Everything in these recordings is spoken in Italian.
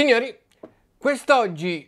Signori, quest'oggi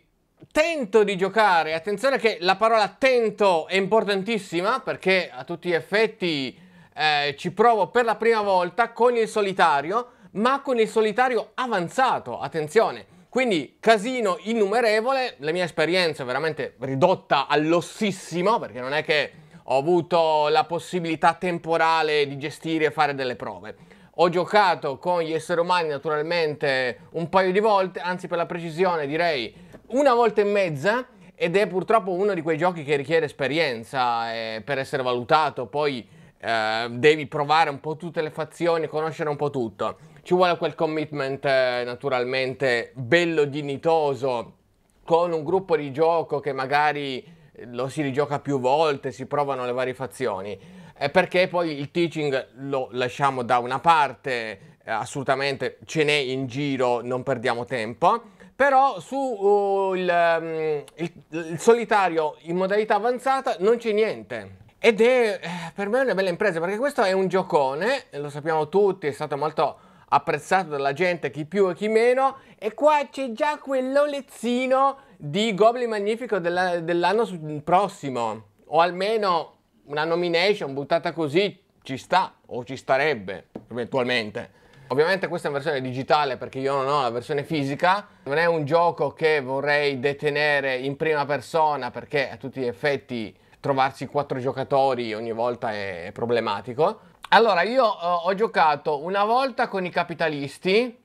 tento di giocare, attenzione che la parola tento è importantissima perché a tutti gli effetti eh, ci provo per la prima volta con il solitario, ma con il solitario avanzato, attenzione. Quindi casino innumerevole, la mia esperienza è veramente ridotta all'ossissimo perché non è che ho avuto la possibilità temporale di gestire e fare delle prove. Ho giocato con gli esseri umani naturalmente un paio di volte, anzi per la precisione direi una volta e mezza ed è purtroppo uno di quei giochi che richiede esperienza eh, per essere valutato, poi eh, devi provare un po' tutte le fazioni, conoscere un po' tutto. Ci vuole quel commitment eh, naturalmente bello dignitoso con un gruppo di gioco che magari eh, lo si rigioca più volte, si provano le varie fazioni. Eh, perché poi il teaching lo lasciamo da una parte, eh, assolutamente ce n'è in giro, non perdiamo tempo. Però sul uh, um, solitario in modalità avanzata non c'è niente. Ed è eh, per me una bella impresa perché questo è un giocone, lo sappiamo tutti, è stato molto apprezzato dalla gente, chi più e chi meno, e qua c'è già quell'olezzino di Goblin Magnifico dell'anno prossimo, o almeno una nomination buttata così ci sta o ci starebbe eventualmente. Ovviamente questa è una versione digitale perché io non ho la versione fisica, non è un gioco che vorrei detenere in prima persona perché a tutti gli effetti trovarsi quattro giocatori ogni volta è problematico. Allora io ho giocato una volta con i capitalisti,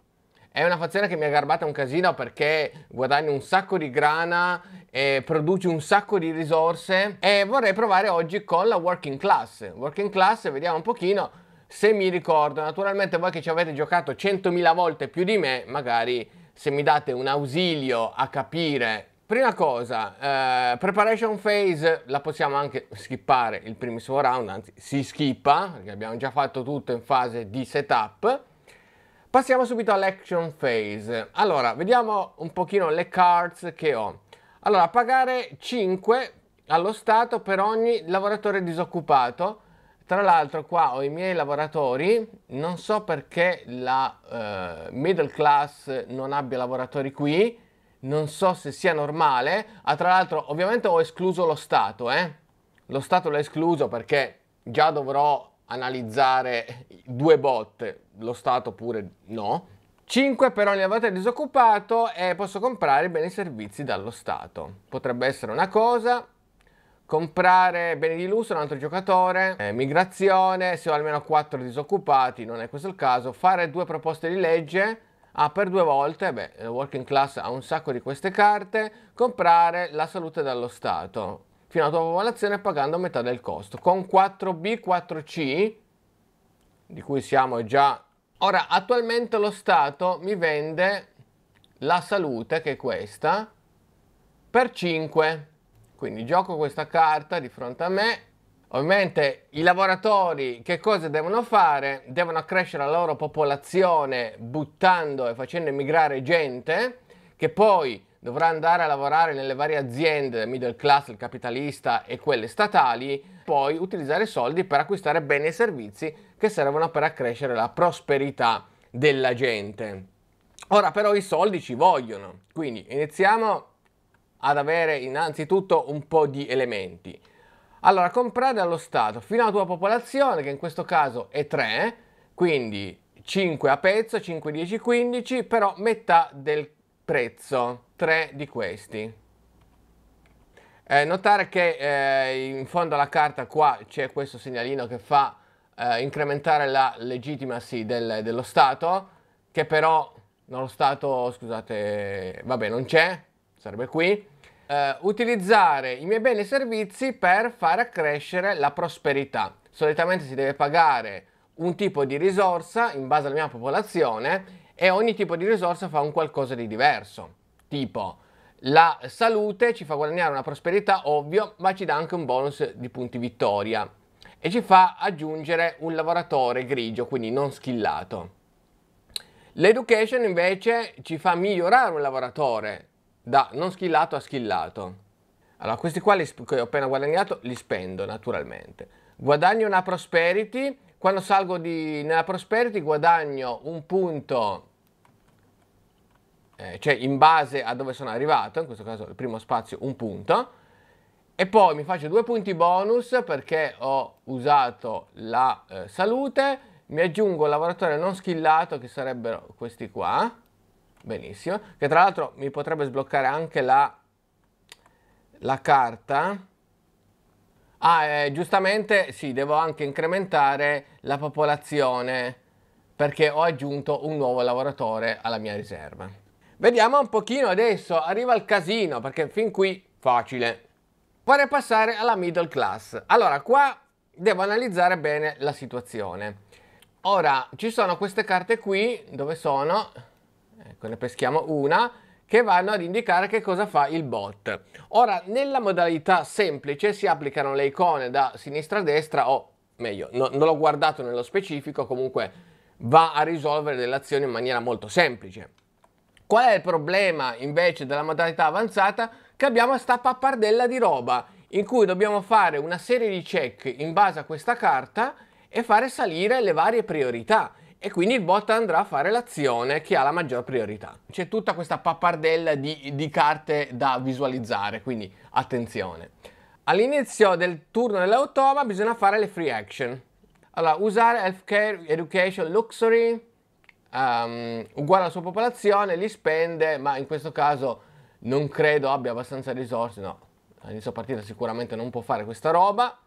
è una fazione che mi ha garbata un casino perché guadagno un sacco di grana, e produce un sacco di risorse e vorrei provare oggi con la working class. Working class, vediamo un pochino se mi ricordo. Naturalmente voi che ci avete giocato 100.000 volte più di me, magari se mi date un ausilio a capire Prima cosa, eh, preparation phase la possiamo anche skippare il primissimo round, anzi si skippa, perché abbiamo già fatto tutto in fase di setup. Passiamo subito all'action phase. Allora, vediamo un pochino le cards che ho. Allora, pagare 5 allo Stato per ogni lavoratore disoccupato. Tra l'altro qua ho i miei lavoratori, non so perché la eh, middle class non abbia lavoratori qui, non so se sia normale. Ah, tra l'altro ovviamente ho escluso lo Stato, eh? Lo Stato l'ho escluso perché già dovrò analizzare due botte, lo Stato pure no. 5 per ogni lavoratore disoccupato e posso comprare beni e servizi dallo Stato. Potrebbe essere una cosa, comprare beni di lusso da un altro giocatore, eh, migrazione, se ho almeno 4 disoccupati, non è questo il caso, fare due proposte di legge, ah, per due volte, beh, Working Class ha un sacco di queste carte, comprare la salute dallo Stato, fino alla tua popolazione pagando metà del costo. Con 4B, 4C, di cui siamo già... Ora, attualmente lo Stato mi vende la salute, che è questa, per 5. Quindi gioco questa carta di fronte a me. Ovviamente i lavoratori che cosa devono fare? Devono accrescere la loro popolazione buttando e facendo emigrare gente che poi dovrà andare a lavorare nelle varie aziende middle class, il capitalista e quelle statali, poi utilizzare soldi per acquistare beni e servizi che servono per accrescere la prosperità della gente. Ora però i soldi ci vogliono, quindi iniziamo ad avere innanzitutto un po' di elementi. Allora, comprare allo Stato fino alla tua popolazione, che in questo caso è 3, quindi 5 a pezzo, 5, 10, 15, però metà del prezzo tre di questi. Eh, notare che eh, in fondo alla carta qua c'è questo segnalino che fa eh, incrementare la legitimacy del, dello Stato, che però nello Stato, scusate, vabbè non c'è, sarebbe qui. Eh, utilizzare i miei beni e servizi per far accrescere la prosperità. Solitamente si deve pagare un tipo di risorsa in base alla mia popolazione e ogni tipo di risorsa fa un qualcosa di diverso tipo la salute ci fa guadagnare una prosperità, ovvio, ma ci dà anche un bonus di punti vittoria e ci fa aggiungere un lavoratore grigio, quindi non skillato. L'education invece ci fa migliorare un lavoratore da non skillato a skillato. Allora, questi qua li, che ho appena guadagnato li spendo naturalmente. Guadagno una prosperity, quando salgo di, nella prosperity guadagno un punto eh, cioè in base a dove sono arrivato, in questo caso il primo spazio un punto, e poi mi faccio due punti bonus perché ho usato la eh, salute, mi aggiungo il lavoratore non skillato che sarebbero questi qua, benissimo, che tra l'altro mi potrebbe sbloccare anche la, la carta, Ah, eh, giustamente sì, devo anche incrementare la popolazione perché ho aggiunto un nuovo lavoratore alla mia riserva. Vediamo un pochino adesso, arriva il casino, perché fin qui facile. Vorrei passare alla middle class. Allora, qua devo analizzare bene la situazione. Ora, ci sono queste carte qui, dove sono? Ecco, ne peschiamo una, che vanno ad indicare che cosa fa il bot. Ora, nella modalità semplice si applicano le icone da sinistra a destra, o meglio, no, non l'ho guardato nello specifico, comunque va a risolvere delle azioni in maniera molto semplice. Qual è il problema invece della modalità avanzata? Che abbiamo sta pappardella di roba in cui dobbiamo fare una serie di check in base a questa carta e fare salire le varie priorità e quindi il bot andrà a fare l'azione che ha la maggior priorità. C'è tutta questa pappardella di, di carte da visualizzare, quindi attenzione. All'inizio del turno dell'automa bisogna fare le free action. Allora, usare healthcare, education, luxury, um, uguale alla sua popolazione, li spende, ma in questo caso non credo abbia abbastanza risorse, no, all'inizio partita sicuramente non può fare questa roba,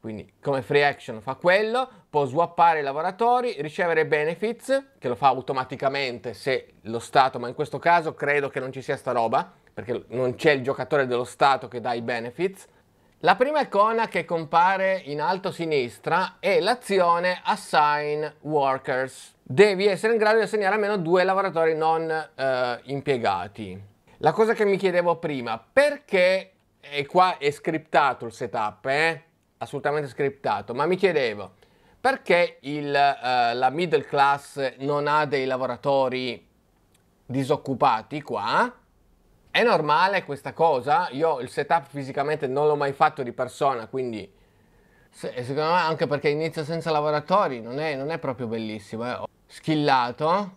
quindi come free action fa quello, può swappare i lavoratori, ricevere benefits, che lo fa automaticamente se lo Stato, ma in questo caso credo che non ci sia sta roba, perché non c'è il giocatore dello Stato che dà i benefits, la prima icona che compare in alto a sinistra è l'azione Assign Workers. Devi essere in grado di assegnare almeno due lavoratori non eh, impiegati. La cosa che mi chiedevo prima, perché, e qua è scriptato il setup, eh? assolutamente scriptato, ma mi chiedevo, perché il, eh, la middle class non ha dei lavoratori disoccupati qua? È normale questa cosa? Io il setup fisicamente non l'ho mai fatto di persona, quindi se, secondo me anche perché inizia senza lavoratori non è, non è proprio bellissimo. Eh. Schillato.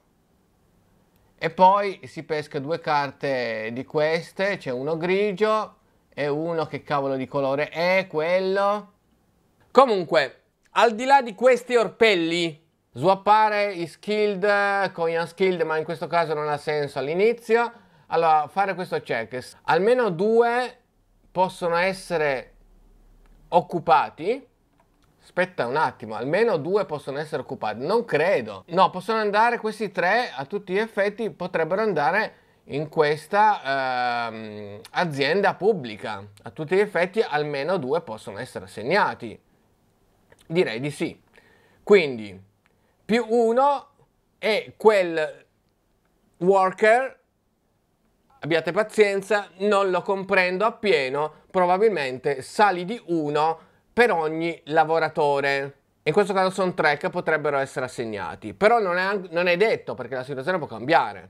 E poi si pesca due carte di queste, c'è uno grigio e uno che cavolo di colore è quello. Comunque, al di là di questi orpelli, swappare i skilled con gli unskilled, ma in questo caso non ha senso all'inizio, allora, fare questo check, almeno due possono essere occupati. Aspetta un attimo, almeno due possono essere occupati. Non credo. No, possono andare questi tre a tutti gli effetti, potrebbero andare in questa ehm, azienda pubblica. A tutti gli effetti almeno due possono essere assegnati. Direi di sì. Quindi più uno è quel worker abbiate pazienza, non lo comprendo appieno, probabilmente sali di uno per ogni lavoratore. In questo caso sono tre che potrebbero essere assegnati, però non è, non è detto perché la situazione può cambiare.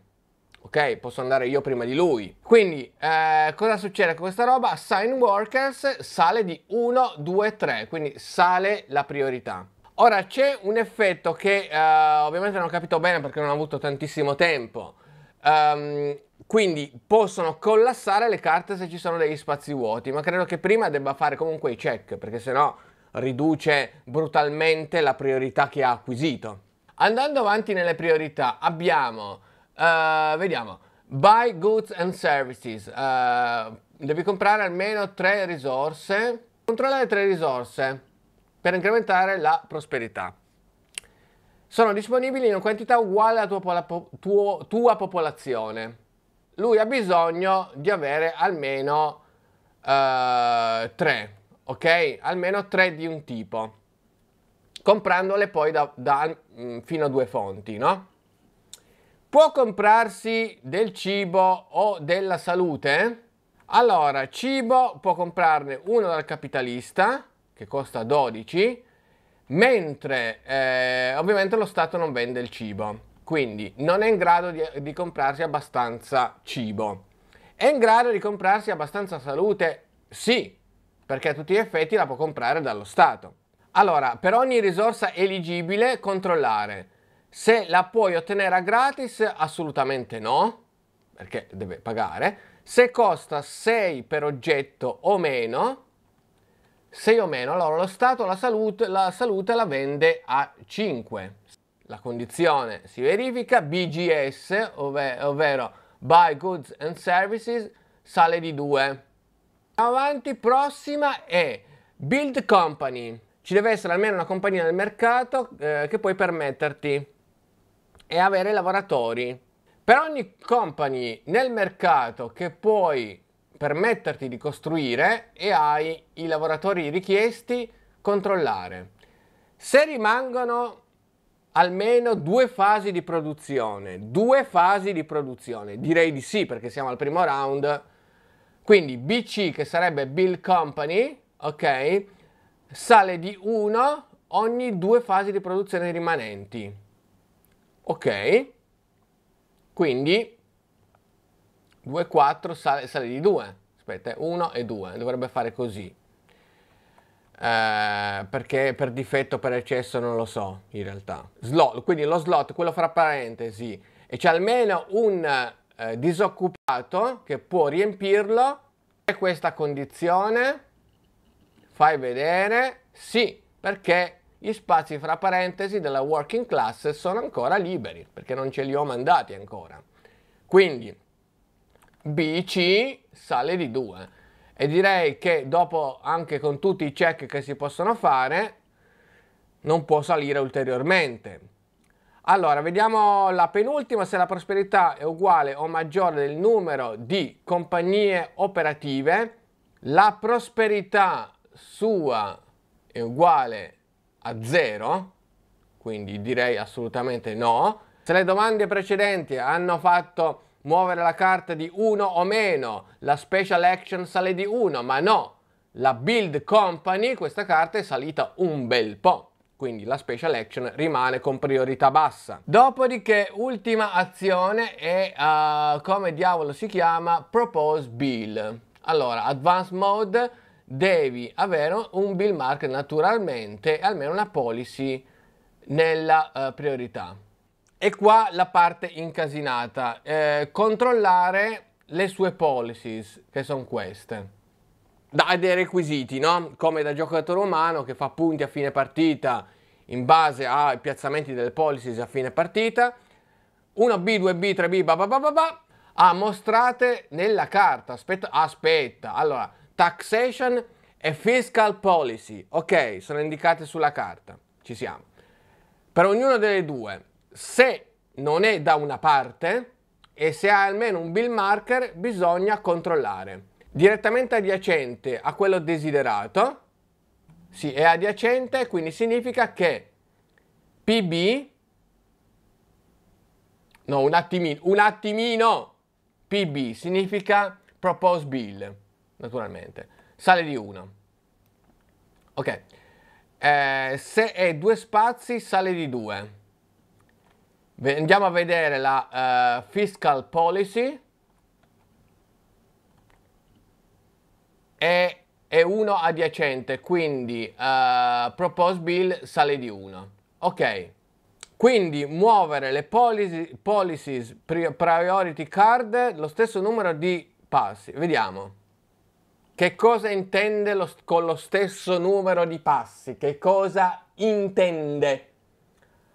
Ok, posso andare io prima di lui. Quindi, eh, cosa succede con questa roba? Assign workers sale di 1, 2, 3, quindi sale la priorità. Ora c'è un effetto che eh, ovviamente non ho capito bene perché non ho avuto tantissimo tempo. Um, quindi possono collassare le carte se ci sono degli spazi vuoti, ma credo che prima debba fare comunque i check, perché sennò riduce brutalmente la priorità che ha acquisito. Andando avanti nelle priorità, abbiamo, uh, vediamo, buy goods and services, uh, devi comprare almeno tre risorse, controllare tre risorse per incrementare la prosperità sono disponibili in una quantità uguale alla tua, tua, tua, popolazione lui ha bisogno di avere almeno eh, tre, ok? Almeno tre di un tipo, comprandole poi da, da, mm, fino a due fonti, no? Può comprarsi del cibo o della salute? Allora, cibo può comprarne uno dal capitalista, che costa 12, mentre eh, ovviamente lo Stato non vende il cibo quindi non è in grado di, di comprarsi abbastanza cibo. È in grado di comprarsi abbastanza salute? Sì, perché a tutti gli effetti la può comprare dallo Stato. Allora, per ogni risorsa eligibile controllare se la puoi ottenere a gratis, assolutamente no, perché deve pagare. Se costa 6 per oggetto o meno, 6 o meno, allora lo Stato la salute la, salute la vende a 5 la condizione si verifica, BGS, ovvero, Buy Goods and Services, sale di 2. avanti, prossima è Build Company. Ci deve essere almeno una compagnia nel mercato eh, che puoi permetterti e avere lavoratori. Per ogni company nel mercato che puoi permetterti di costruire e hai i lavoratori richiesti, controllare. Se rimangono almeno due fasi di produzione. Due fasi di produzione. Direi di sì perché siamo al primo round. Quindi BC che sarebbe Build Company, ok? Sale di 1 ogni due fasi di produzione rimanenti. Ok? Quindi 2, 4 sale, sale di 2. Aspetta, 1 e 2. Dovrebbe fare così eh, perché per difetto, per eccesso non lo so in realtà. Slot, quindi lo slot, quello fra parentesi, e c'è almeno un eh, disoccupato che può riempirlo, è questa condizione, fai vedere, sì, perché gli spazi fra parentesi della working class sono ancora liberi, perché non ce li ho mandati ancora. Quindi BC sale di 2 e direi che dopo anche con tutti i check che si possono fare non può salire ulteriormente. Allora, vediamo la penultima, se la prosperità è uguale o maggiore del numero di compagnie operative, la prosperità sua è uguale a zero quindi direi assolutamente no. Se le domande precedenti hanno fatto muovere la carta di 1 o meno, la special action sale di 1, ma no, la build company, questa carta è salita un bel po' quindi la special action rimane con priorità bassa. Dopodiché ultima azione è, uh, come diavolo si chiama, propose bill. Allora, advanced mode, devi avere un bill mark naturalmente, almeno una policy nella uh, priorità. E qua la parte incasinata, eh, controllare le sue policies, che sono queste. Da, dei requisiti, no? Come da giocatore umano che fa punti a fine partita in base ai piazzamenti delle policies a fine partita. 1B, 2B, 3B, bababababa. Ah, mostrate nella carta. Aspetta, aspetta. Allora, taxation e fiscal policy. Ok, sono indicate sulla carta. Ci siamo. Per ognuna delle due se non è da una parte e se ha almeno un bill marker bisogna controllare. Direttamente adiacente a quello desiderato, sì, è adiacente, quindi significa che PB, no, un attimino, un attimino, PB significa propose bill, naturalmente, sale di 1. Ok, eh, se è due spazi sale di 2. Andiamo a vedere la uh, fiscal policy. E è uno adiacente, quindi uh, proposed bill sale di 1. Ok, quindi muovere le policy, policies priority card lo stesso numero di passi. Vediamo. Che cosa intende lo, con lo stesso numero di passi? Che cosa intende?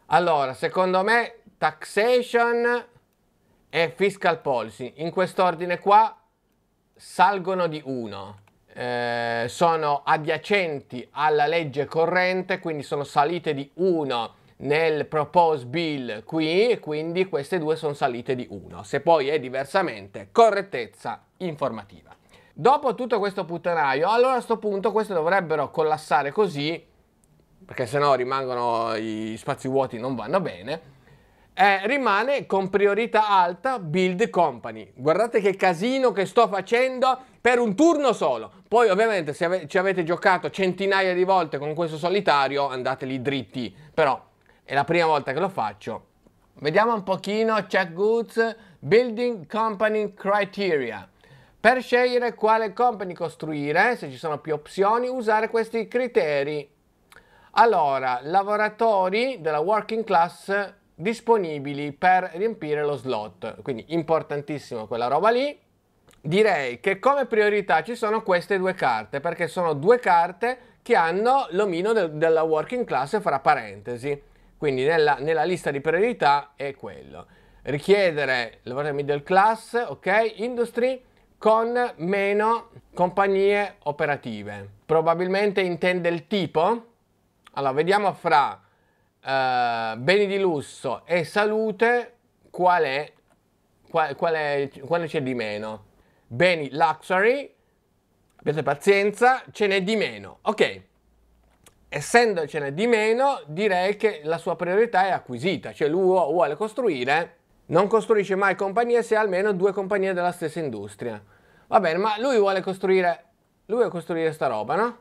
Allora, secondo me taxation e fiscal policy. In quest'ordine qua salgono di 1. Eh, sono adiacenti alla legge corrente, quindi sono salite di 1 nel proposed bill qui quindi queste due sono salite di 1. Se poi è diversamente, correttezza informativa. Dopo tutto questo puttanaio, allora a questo punto queste dovrebbero collassare così, perché se no rimangono i spazi vuoti non vanno bene, eh, rimane con priorità alta Build Company. Guardate che casino che sto facendo per un turno solo. Poi ovviamente se ave ci avete giocato centinaia di volte con questo solitario andateli dritti, però è la prima volta che lo faccio. Vediamo un pochino Check Goods Building Company Criteria. Per scegliere quale company costruire, se ci sono più opzioni, usare questi criteri. Allora, lavoratori della working class disponibili per riempire lo slot. Quindi importantissimo quella roba lì. Direi che come priorità ci sono queste due carte, perché sono due carte che hanno l'omino del, della working class fra parentesi. Quindi nella, nella lista di priorità è quello. Richiedere lavoratori middle class, ok? Industry con meno compagnie operative. Probabilmente intende il tipo. Allora, vediamo fra eh, beni di lusso e salute, qual è, qual, qual è, quale c'è di meno? Beni luxury, abbiate pazienza, ce n'è di meno. Ok, essendocene di meno, direi che la sua priorità è acquisita, cioè lui vuole costruire, non costruisce mai compagnie se ha almeno due compagnie della stessa industria. Va bene, ma lui vuole costruire, lui vuole costruire sta roba, no?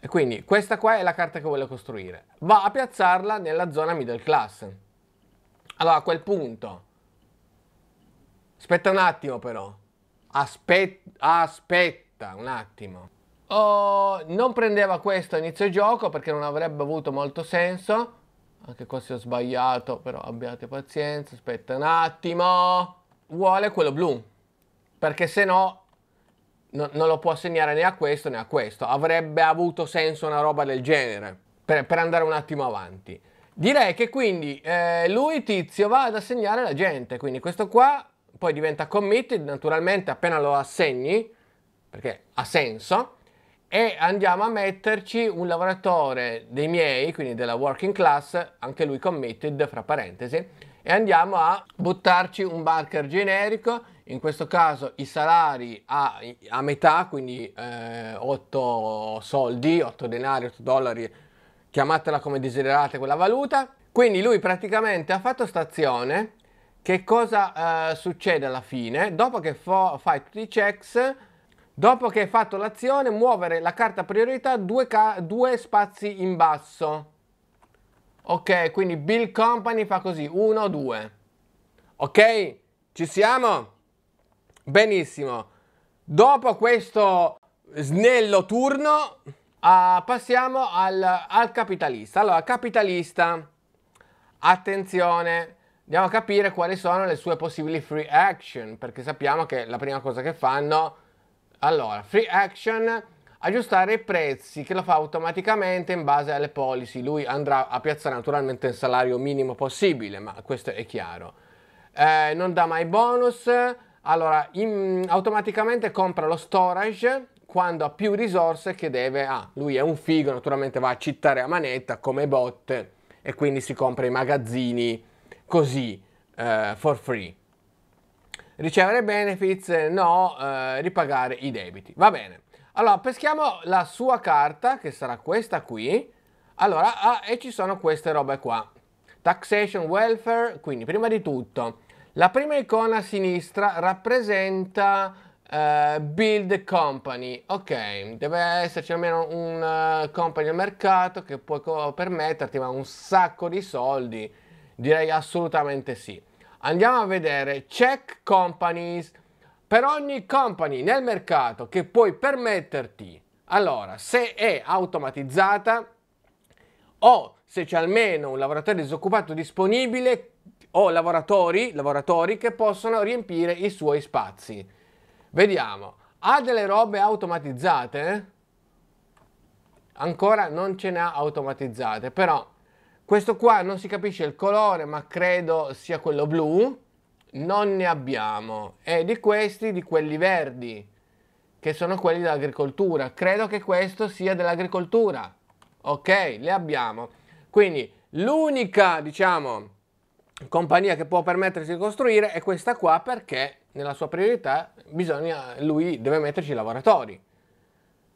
E quindi questa qua è la carta che vuole costruire. Va a piazzarla nella zona middle class. Allora a quel punto... Aspetta un attimo però. Aspetta, aspetta un attimo. Oh, non prendeva questo a inizio gioco perché non avrebbe avuto molto senso. Anche qua se ho sbagliato, però abbiate pazienza. Aspetta un attimo. Vuole quello blu. Perché se no no, non lo può assegnare né a questo né a questo. Avrebbe avuto senso una roba del genere per, per andare un attimo avanti. Direi che quindi eh, lui tizio va ad assegnare la gente, quindi questo qua poi diventa committed naturalmente appena lo assegni, perché ha senso, e andiamo a metterci un lavoratore dei miei, quindi della working class, anche lui committed fra parentesi, e andiamo a buttarci un marker generico in questo caso i salari a, a metà, quindi eh, 8 soldi, 8 denari, 8 dollari, chiamatela come desiderate quella valuta. Quindi lui praticamente ha fatto stazione. Che cosa eh, succede alla fine? Dopo che fai tutti i checks, dopo che hai fatto l'azione, muovere la carta priorità due, ca due spazi in basso. Ok, quindi Bill Company fa così, 1, 2. Ok? Ci siamo? Benissimo. Dopo questo snello turno uh, passiamo al, al capitalista. Allora, capitalista, attenzione, andiamo a capire quali sono le sue possibili free action, perché sappiamo che la prima cosa che fanno... Allora, free action aggiustare i prezzi che lo fa automaticamente in base alle policy. Lui andrà a piazzare naturalmente il salario minimo possibile, ma questo è chiaro. Eh, non dà mai bonus, allora, in, automaticamente compra lo storage quando ha più risorse che deve... Ah, lui è un figo, naturalmente va a cittare a manetta come botte e quindi si compra i magazzini così, eh, for free. Ricevere benefits, no, eh, ripagare i debiti. Va bene. Allora, peschiamo la sua carta, che sarà questa qui. Allora, ah, e ci sono queste robe qua. Taxation, welfare, quindi prima di tutto la prima icona a sinistra rappresenta Uh, build company ok deve esserci almeno un uh, company al mercato che può permetterti ma un sacco di soldi direi assolutamente sì andiamo a vedere check companies per ogni company nel mercato che puoi permetterti allora se è automatizzata o se c'è almeno un lavoratore disoccupato disponibile o lavoratori, lavoratori che possono riempire i suoi spazi. Vediamo, ha delle robe automatizzate? Ancora non ce ne ha automatizzate, però questo qua non si capisce il colore, ma credo sia quello blu. Non ne abbiamo. E di questi, di quelli verdi, che sono quelli dell'agricoltura. Credo che questo sia dell'agricoltura. Ok, le abbiamo. Quindi l'unica, diciamo, compagnia che può permettersi di costruire è questa qua perché nella sua priorità bisogna, lui deve metterci i lavoratori.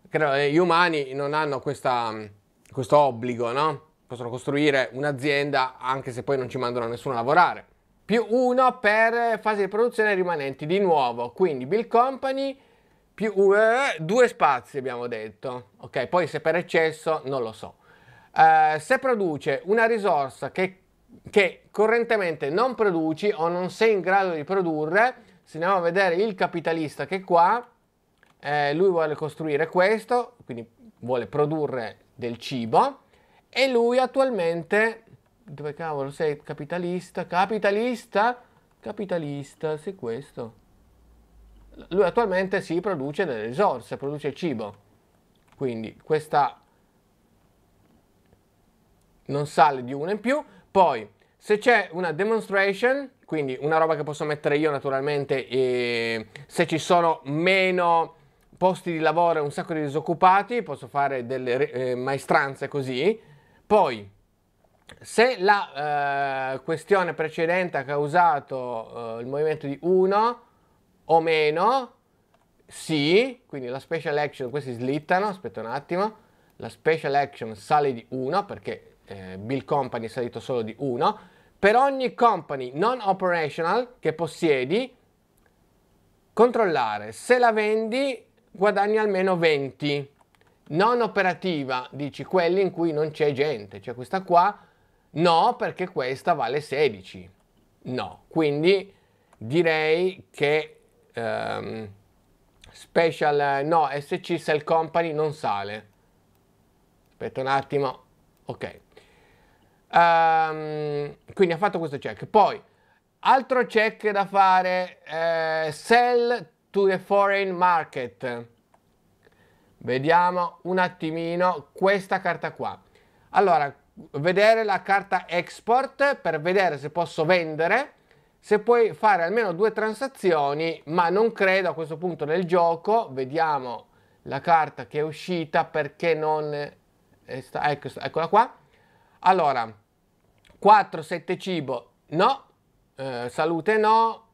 Eh, gli umani non hanno questa, mm, questo obbligo, no? Possono costruire un'azienda anche se poi non ci mandano nessuno a lavorare. Più uno per fase di produzione rimanenti di nuovo, quindi Bill Company più eh, due spazi abbiamo detto, ok? Poi se per eccesso non lo so. Eh, se produce una risorsa che che correntemente non produci o non sei in grado di produrre, se andiamo a vedere il capitalista che è qua, eh, lui vuole costruire questo, quindi vuole produrre del cibo e lui attualmente, dove cavolo sei capitalista, capitalista, capitalista, sei questo, lui attualmente si produce delle risorse, produce cibo, quindi questa non sale di una in più, poi, se c'è una demonstration, quindi una roba che posso mettere io naturalmente, e se ci sono meno posti di lavoro e un sacco di disoccupati, posso fare delle eh, maestranze così. Poi, se la eh, questione precedente ha causato eh, il movimento di 1 o meno, sì, quindi la special action, questi slittano, aspetta un attimo, la special action sale di 1 perché eh, Bill Company è salito solo di 1, per ogni company non operational che possiedi, controllare se la vendi guadagni almeno 20. Non operativa, dici quelli in cui non c'è gente, cioè questa qua no perché questa vale 16. No, quindi direi che um, special no, SC Cell Company non sale. Aspetta un attimo. Ok. Um, quindi ha fatto questo check. Poi, altro check da fare, eh, sell to the foreign market. Vediamo un attimino questa carta qua. Allora, vedere la carta export per vedere se posso vendere, se puoi fare almeno due transazioni, ma non credo a questo punto nel gioco. Vediamo la carta che è uscita perché non... È sta, ecco, eccola qua. Allora, 4, 7 cibo, no. Eh, salute no.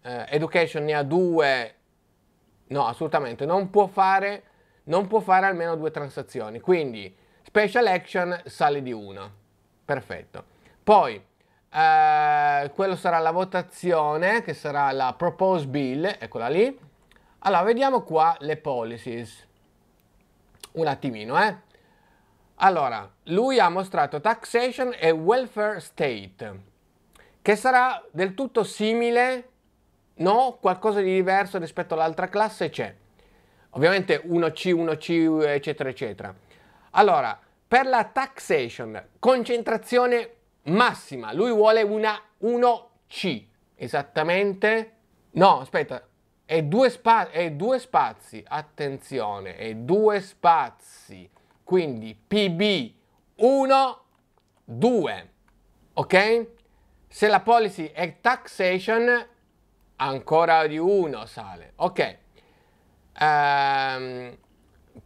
Eh, education ne ha 2. No, assolutamente. Non può fare, non può fare almeno due transazioni. Quindi special action sale di 1. Perfetto. Poi eh, quello sarà la votazione che sarà la proposed bill, eccola lì. Allora, vediamo qua le policies. Un attimino, eh. Allora, lui ha mostrato taxation e welfare state, che sarà del tutto simile, no? Qualcosa di diverso rispetto all'altra classe c'è. Ovviamente 1C, 1C, eccetera, eccetera. Allora, per la taxation, concentrazione massima, lui vuole una 1C, esattamente? No, aspetta, è due, spa- è due spazi, attenzione, è due spazi. Quindi PB 1, 2, ok? Se la policy è taxation, ancora di 1 sale, ok? Ehm,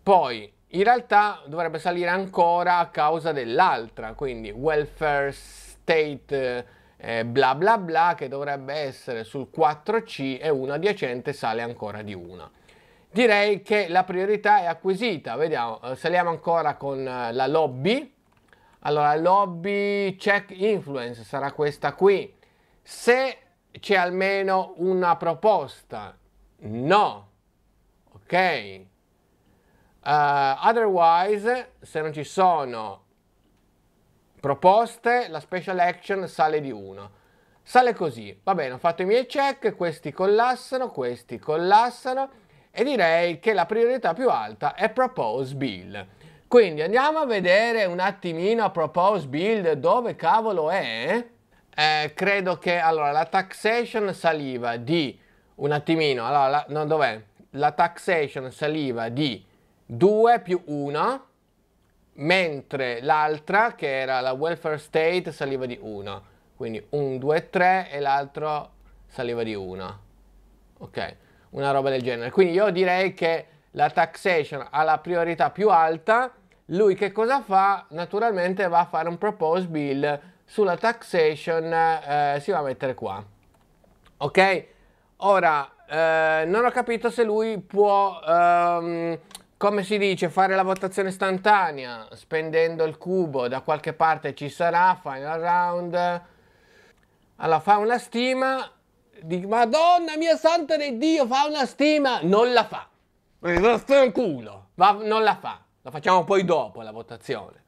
poi in realtà dovrebbe salire ancora a causa dell'altra, quindi welfare state eh, bla bla bla che dovrebbe essere sul 4C e una adiacente sale ancora di 1 direi che la priorità è acquisita. Vediamo, eh, saliamo ancora con eh, la lobby. Allora, lobby check influence sarà questa qui. Se c'è almeno una proposta, no. Ok. Uh, otherwise, se non ci sono proposte, la special action sale di 1 sale così. Va bene, ho fatto i miei check, questi collassano, questi collassano e direi che la priorità più alta è Propose Bill. Quindi andiamo a vedere un attimino Propose Bill dove cavolo è. Eh, credo che allora la taxation saliva di un attimino, allora la, no, dov'è? La taxation saliva di 2 più 1 mentre l'altra che era la welfare state saliva di 1 quindi 1, 2 3 e l'altro saliva di 1 ok una roba del genere. Quindi io direi che la taxation ha la priorità più alta, lui che cosa fa? Naturalmente va a fare un proposed bill sulla taxation, eh, si va a mettere qua. Ok? Ora, eh, non ho capito se lui può, ehm, come si dice, fare la votazione istantanea spendendo il cubo, da qualche parte ci sarà, final round. Allora, fa una stima, dici Madonna mia santa di Dio, fa una stima, non la fa. Eh, vaffanculo, Va, non la fa. La facciamo poi dopo la votazione.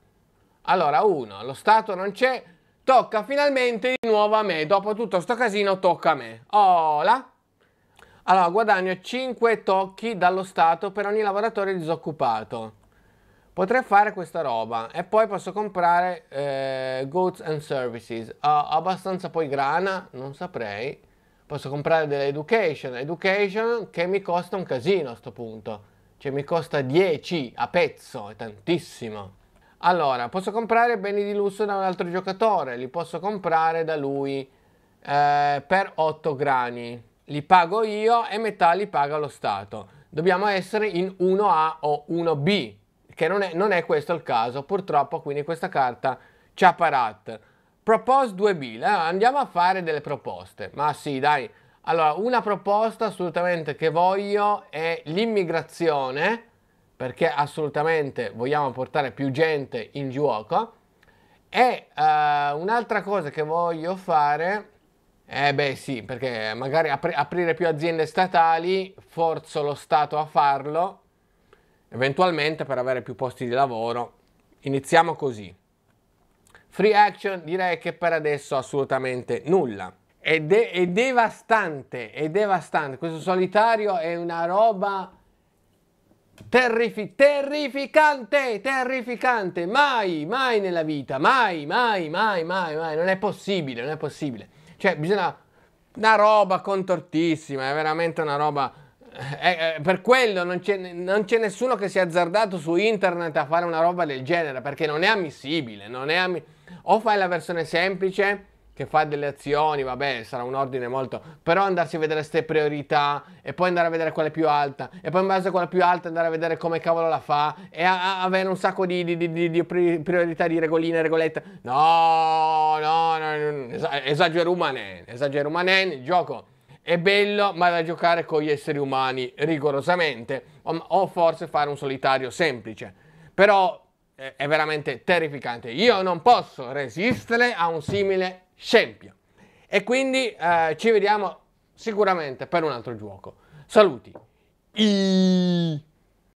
Allora, uno, lo Stato non c'è, tocca finalmente di nuovo a me. Dopo tutto sto casino tocca a me. Ola. Allora, guadagno 5 tocchi dallo Stato per ogni lavoratore disoccupato. Potrei fare questa roba e poi posso comprare eh, goods and services. Ho abbastanza poi grana, non saprei posso comprare dell'education, education che mi costa un casino a questo punto, cioè mi costa 10 a pezzo, è tantissimo. Allora, posso comprare beni di lusso da un altro giocatore, li posso comprare da lui eh, per 8 grani, li pago io e metà li paga lo Stato. Dobbiamo essere in 1A o 1B, che non è, non è questo il caso, purtroppo, quindi questa carta ci ha parat. Propose 2000, andiamo a fare delle proposte. Ma sì, dai. Allora, una proposta assolutamente che voglio è l'immigrazione, perché assolutamente vogliamo portare più gente in gioco. E uh, un'altra cosa che voglio fare, eh beh sì, perché magari apri aprire più aziende statali, forzo lo Stato a farlo, eventualmente per avere più posti di lavoro. Iniziamo così free action direi che per adesso assolutamente nulla. È, de è devastante, è devastante. Questo solitario è una roba terrifi terrificante, terrificante. Mai, mai nella vita, mai, mai, mai, mai, mai. Non è possibile, non è possibile. Cioè, bisogna... Una roba contortissima, è veramente una roba... Eh, eh, per quello non c'è, nessuno che si è azzardato su internet a fare una roba del genere perché non è ammissibile, non è ammissibile. O fai la versione semplice che fa delle azioni, vabbè, sarà un ordine molto, però andarsi a vedere queste priorità e poi andare a vedere quella più alta e poi in base a quella più alta andare a vedere come cavolo la fa e a, a avere un sacco di, di, di, di, priorità di regoline, regolette. No, no, no, esagero esagerumanen, il gioco è bello, ma da giocare con gli esseri umani rigorosamente o, o forse fare un solitario semplice. Però è veramente terrificante. Io non posso resistere a un simile scempio. E quindi eh, ci vediamo sicuramente per un altro gioco. Saluti. I...